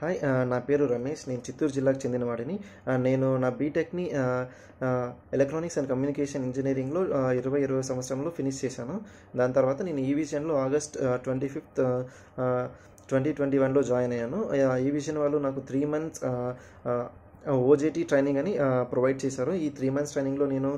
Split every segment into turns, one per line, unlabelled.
hi నా పేరు రమేష్ నేను చిత్తూరు జిల్లాకు చెందినవాడిని నేను నా బీటెక్ని ఎలక్ట్రానిక్స్ అండ్ కమ్యూనికేషన్ ఇంజనీరింగ్లో ఇరవై ఇరవై సంవత్సరంలో ఫినిష్ చేశాను దాని తర్వాత నేను ఈ విజన్లో August twenty fifth twenty twenty వన్లో జాయిన్ అయ్యాను ఈ విజన్ వాళ్ళు నాకు త్రీ మంత్స్ ఓజేటీ ట్రైనింగ్ అని ప్రొవైడ్ చేశారు ఈ త్రీ మంత్స్ ట్రైనింగ్లో నేను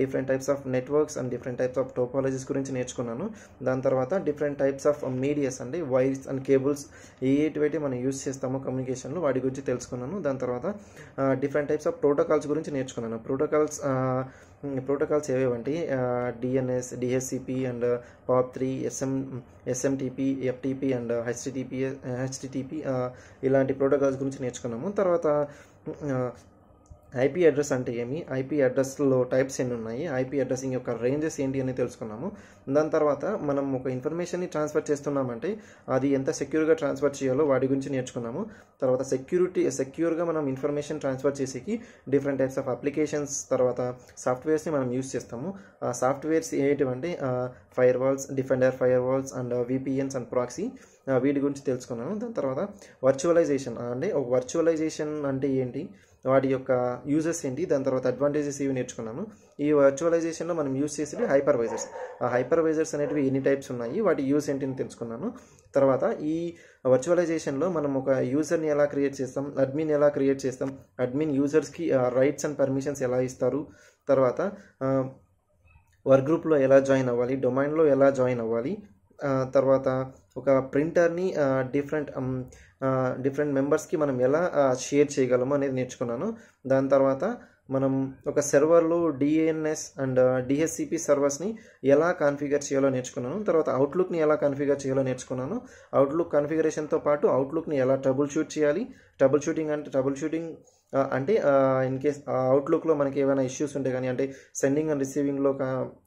different types of networks and different types of topologies గురించి నేర్చుకున్నాను దాని తర్వాత డిఫరెంట్ టైప్స్ ఆఫ్ మీడియాస్ అండి వైర్స్ అండ్ కేబుల్స్ ఏటివైతే మనం యూస్ చేస్తామో కమ్యూనికేషన్లో వాటి గురించి తెలుసుకున్నాను దాని తర్వాత డిఫరెంట్ టైప్స్ ఆఫ్ ప్రోటోకాల్స్ గురించి నేర్చుకున్నాను ప్రోటోకాల్స్ ప్రోటోకాల్స్ ఏవేవంటే DNS DHCP and POP three SM SMTP FTP and HTTP HTTP ఇలాంటి ప్రోటోకాల్స్ గురించి నేర్చుకున్నాము తర్వాత 嗯啊。ఐపీ అడ్రస్ అంటే ఏమి ఐపీ అడ్రస్లో టైప్స్ ఎన్ని ఉన్నాయి ఐపీ అడ్రస్సింగ్ యొక్క రేంజెస్ ఏంటి అని తెలుసుకున్నాము దాని తర్వాత మనం ఒక ఇన్ఫర్మేషన్ని ట్రాన్స్ఫర్ చేస్తున్నామంటే అది ఎంత సెక్యూర్గా ట్రాన్స్ఫర్ చేయాలో వాటి గురించి నేర్చుకున్నాము తర్వాత సెక్యూరిటీ సెక్యూర్గా మనం ఇన్ఫర్మేషన్ ట్రాన్స్ఫర్ చేసేకి డిఫరెంట్ టైప్స్ ఆఫ్ అప్లికేషన్స్ తర్వాత సాఫ్ట్వేర్స్ని మనం యూస్ చేస్తాము ఆ సాఫ్ట్వేర్స్ ఏంటివంటే firewalls defender firewalls and VPNs and proxy వీటి గురించి తెలుసుకున్నాను దాని తర్వాత వర్చువలైజేషన్ అంటే ఒక వర్చువలైజేషన్ అంటే ఏంటి వాటి యొక్క యూజెస్ ఏంటి దాని తర్వాత అడ్వాంటేజెస్ ఇవి నేర్చుకున్నాము ఈ వర్చువలైజేషన్లో మనం యూజ్ చేసేది హైపర్వైజర్స్ ఆ హైపర్వైజర్స్ అనేటివి ఎన్ని టైప్స్ ఉన్నాయి వాటి యూజ్ ఏంటి అని తెలుసుకున్నాను తర్వాత ఈ వర్చువలైజేషన్లో మనం ఒక యూజర్ని ఎలా క్రియేట్ చేస్తాం అడ్మిన్ ఎలా క్రియేట్ చేస్తాం అడ్మిన్ యూజర్స్కి రైట్స్ అండ్ పర్మిషన్స్ ఎలా ఇస్తారు తర్వాత వర్క్ గ్రూప్లో ఎలా జాయిన్ అవ్వాలి డొమైన్లో ఎలా జాయిన్ అవ్వాలి తర్వాత ఒక ప్రింటర్ని డిఫరెంట్ డిఫరెంట్ మెంబర్స్కి మనం ఎలా షేర్ చేయగలము అనేది నేర్చుకున్నాను దాని తర్వాత మనం ఒక సర్వర్లో డిఎన్ఎస్ అండ్ డిఎస్సిపి సర్వర్స్ని ఎలా కాన్ఫిగర్ చేయాలో నేర్చుకున్నాను తర్వాత అవుట్లుక్ని ఎలా కాన్ఫిగర్ చేయాలో నేర్చుకున్నాను అవుట్లుక్ కాన్ఫిగరేషన్తో పాటు అవుట్లుక్ని ఎలా ట్రబుల్ షూట్ చేయాలి ట్రబుల్ షూటింగ్ అంటే ట్రబుల్ షూటింగ్ అంటే ఇన్ కేస్ అవుట్లుక్లో మనకి ఏమైనా ఇష్యూస్ ఉంటే కానీ అంటే సెండింగ్ అండ్ రిసీవింగ్లో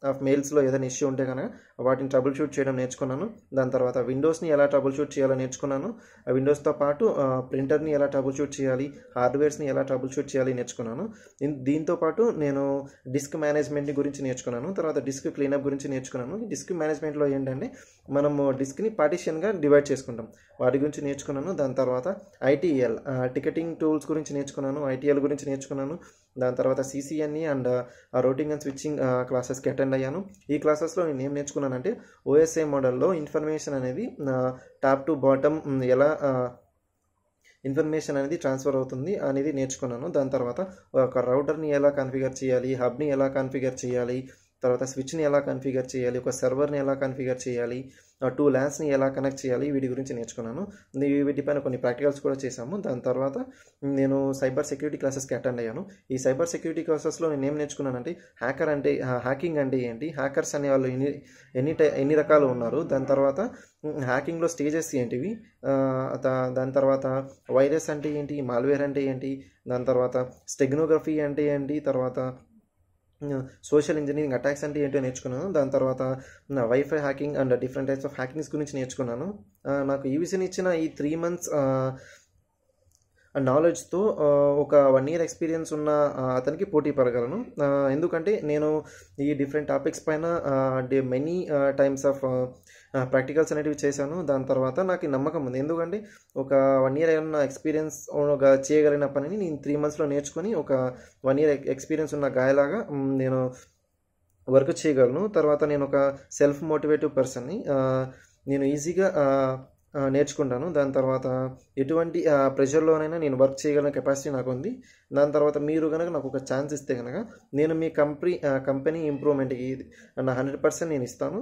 ఆఫ్ మెయిల్స్లో ఏదైనా ఇష్యూ ఉంటే కనుక వాటిని ట్రబుల్ షూట్ చేయడం నేర్చుకున్నాను దాని తర్వాత విండోస్ని ఎలా ట్రబుల్ షూట్ చేయాలో నేర్చుకున్నాను ఆ విండోస్తో పాటు ప్రింటర్ని ఎలా ట్రబుల్ షూట్ చేయాలి హార్డ్వేర్స్ని ఎలా ట్రబుల్ షూట్ చేయాలి నేర్చుకున్నాను దీంతో పాటు నేను డిస్క్ మేనేజ్మెంట్ గురించి నేర్చుకున్నాను తర్వాత డిస్క్ క్లీనప్ గురించి నేర్చుకున్నాను డిస్క్ మేనేజ్మెంట్లో ఏంటంటే మనము డిస్క్ని పార్టీషన్గా డివైడ్ చేసుకుంటాం వాటి గురించి నేర్చుకున్నాను దాని తర్వాత ఐటీఎల్ టికెటింగ్ టూల్స్ గురించి నేర్చుకున్నాను నేర్చుకున్నాను ఐటీఎల్ గురించి నేర్చుకున్నాను దాని తర్వాత CCNE and routing and switching క్లాసెస్కి అటెండ్ అయ్యాను ఈ క్లాసెస్లో నేను ఏం నేర్చుకున్నానంటే ఓఎస్ఏ మోడల్లో ఇన్ఫర్మేషన్ అనేది టాప్ టు బాటమ్ ఎలా ఇన్ఫర్మేషన్ అనేది ట్రాన్స్ఫర్ అవుతుంది అనేది నేర్చుకున్నాను దాని తర్వాత ఒక రౌటర్ని ఎలా కాన్ఫిగర్ చేయాలి హబ్ని ఎలా కాన్ఫిగర్ చేయాలి తర్వాత స్విచ్ని ఎలా కన్ఫిగర్ చేయాలి ఒక సర్వర్ని ఎలా కన్ఫిగర్ చేయాలి టూ ల్యాన్స్ని ఎలా కనెక్ట్ చేయాలి వీటి గురించి నేర్చుకున్నాను వీటిపైన కొన్ని ప్రాక్టికల్స్ కూడా చేశాము దాని తర్వాత నేను సైబర్ సెక్యూరిటీ క్లాసెస్కి అటెండ్ అయ్యాను ఈ సైబర్ సెక్యూరిటీ క్లాసెస్లో నేను ఏం నేర్చుకున్నానంటే హ్యాకర్ అంటే హ్యాకింగ్ అంటే ఏంటి హ్యాకర్స్ అనే వాళ్ళు ఎన్ని ఎన్ని ఎన్ని రకాలు ఉన్నారు దాని తర్వాత హ్యాకింగ్లో స్టేజెస్ ఏంటివి దాని తర్వాత వైరస్ అంటే ఏంటి మాల్వేర్ అంటే ఏంటి దాని తర్వాత స్టెగ్నోగ్రఫీ అంటే ఏంటి తర్వాత సోషల్ ఇంజనీరింగ్ అటాక్స్ అంటే ఏంటో నేర్చుకున్నాను దాని తర్వాత WiFi hacking and different types of hackings గురించి నేర్చుకున్నాను నాకు ఈవిసిని ఇచ్చిన ఈ త్రీ మంత్స్ నాలెడ్జ్తో ఒక వన్ ఇయర్ ఎక్స్పీరియన్స్ ఉన్న అతనికి పోటీ పడగలను ఎందుకంటే నేను ఈ డిఫరెంట్ టాపిక్స్ పైన మెనీ టైమ్స్ ఆఫ్ ప్రాక్టికల్స్ అనేటివి చేశాను దాని తర్వాత నాకు నమ్మకం ఉంది ఎందుకంటే ఒక వన్ ఇయర్ ఉన్న ఎక్స్పీరియన్స్ ఒక చేయగలిగిన పనిని నేను త్రీ మంత్స్లో నేర్చుకొని ఒక వన్ ఇయర్ ఎక్స్పీరియన్స్ ఉన్న గాయలాగా నేను వర్క్ చేయగలను తర్వాత నేను ఒక సెల్ఫ్ మోటివేటివ్ పర్సన్ని నేను ఈజీగా నేర్చుకుంటాను దాని తర్వాత ఎటువంటి ప్రెషర్లోనైనా నేను వర్క్ చేయగల కెపాసిటీ నాకు ఉంది దాని తర్వాత మీరు కనుక నాకు ఒక ఛాన్స్ ఇస్తే కనుక నేను మీ కంపెనీ కంపెనీ ఇంప్రూవ్మెంట్కి నా హండ్రెడ్ పర్సెంట్ నేను ఇస్తాను